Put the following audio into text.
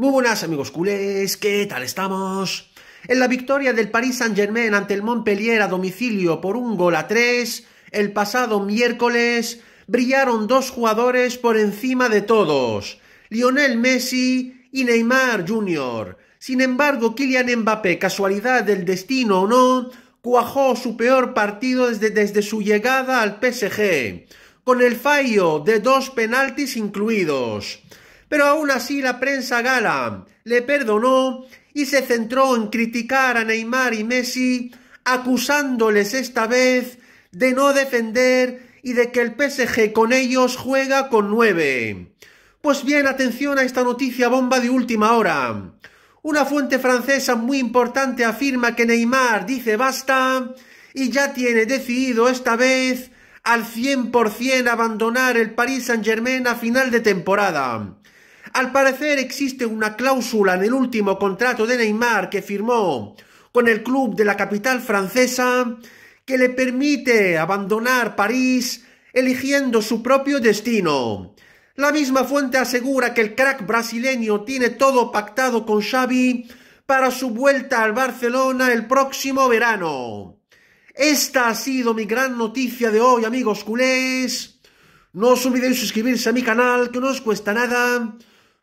Muy buenas amigos culés, ¿qué tal estamos? En la victoria del Paris Saint-Germain ante el Montpellier a domicilio por un gol a tres, el pasado miércoles brillaron dos jugadores por encima de todos, Lionel Messi y Neymar Jr. Sin embargo, Kylian Mbappé, casualidad del destino o no, cuajó su peor partido desde, desde su llegada al PSG, con el fallo de dos penaltis incluidos pero aún así la prensa gala le perdonó y se centró en criticar a Neymar y Messi, acusándoles esta vez de no defender y de que el PSG con ellos juega con nueve. Pues bien, atención a esta noticia bomba de última hora. Una fuente francesa muy importante afirma que Neymar dice basta y ya tiene decidido esta vez al 100% abandonar el Paris Saint-Germain a final de temporada. Al parecer existe una cláusula en el último contrato de Neymar que firmó con el club de la capital francesa que le permite abandonar París eligiendo su propio destino. La misma fuente asegura que el crack brasileño tiene todo pactado con Xavi para su vuelta al Barcelona el próximo verano. Esta ha sido mi gran noticia de hoy, amigos culés. No os olvidéis suscribirse a mi canal, que no os cuesta nada